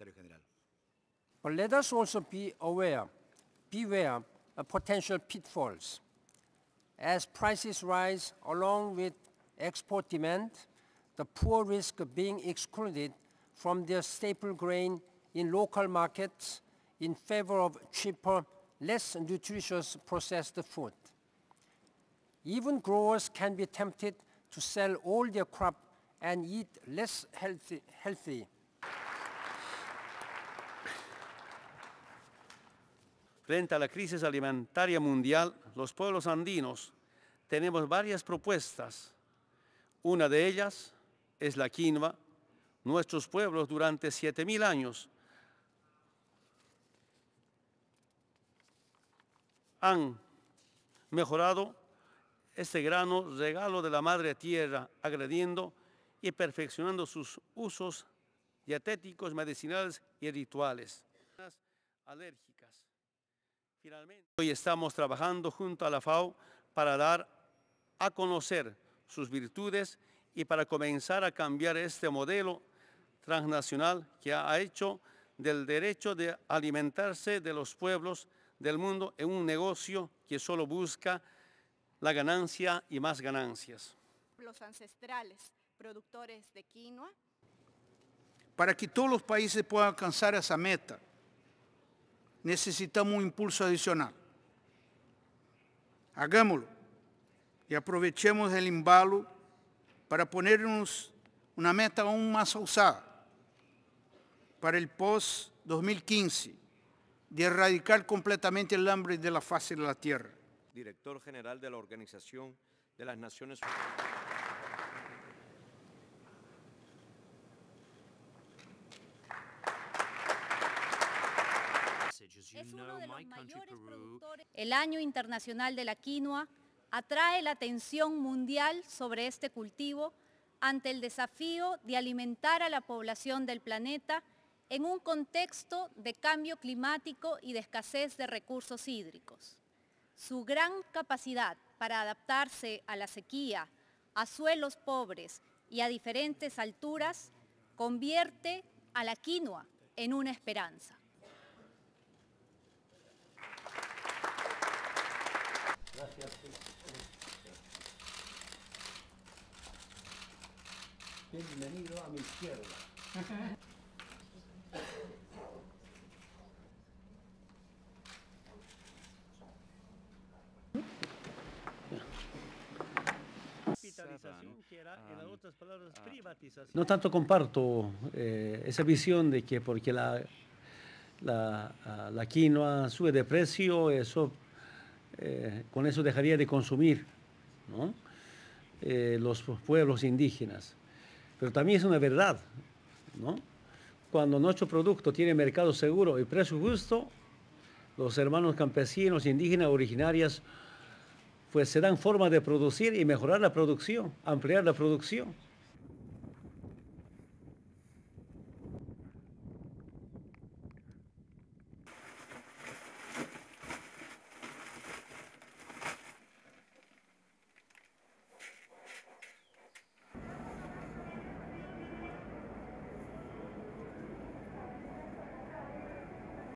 Secretario General. But let us also be aware, beware of potential pitfalls. As prices rise along with export demand, the poor risk of being excluded from their staple grain in local markets in favor of cheaper, less nutritious processed food. Even growers can be tempted to sell all their crop and eat less healthy, healthy Frente a la crisis alimentaria mundial, los pueblos andinos tenemos varias propuestas. Una de ellas es la quinoa. Nuestros pueblos durante 7.000 años han mejorado este grano regalo de la madre tierra, agrediendo y perfeccionando sus usos dietéticos, medicinales y rituales. Finalmente, hoy estamos trabajando junto a la FAO para dar a conocer sus virtudes y para comenzar a cambiar este modelo transnacional que ha hecho del derecho de alimentarse de los pueblos del mundo en un negocio que solo busca la ganancia y más ganancias. Los ancestrales productores de quinoa. Para que todos los países puedan alcanzar esa meta, necesitamos un impulso adicional. Hagámoslo y aprovechemos el embalo para ponernos una meta aún más osada para el post-2015 de erradicar completamente el hambre de la faz de la tierra. Director General de la Organización de las Naciones El año internacional de la quinoa atrae la atención mundial sobre este cultivo ante el desafío de alimentar a la población del planeta en un contexto de cambio climático y de escasez de recursos hídricos. Su gran capacidad para adaptarse a la sequía, a suelos pobres y a diferentes alturas convierte a la quinoa en una esperanza. Bienvenido a mi izquierda. Ah, ah. No tanto comparto eh, esa visión de que porque la, la, ah, la quinoa sube de precio, eso eh, con eso dejaría de consumir eh, los pueblos indígenas. Pero también es una verdad, cuando nuestro producto tiene mercado seguro y precio justo, los hermanos campesinos indígenas originarias pues se dan forma de producir y mejorar la producción, ampliar la producción.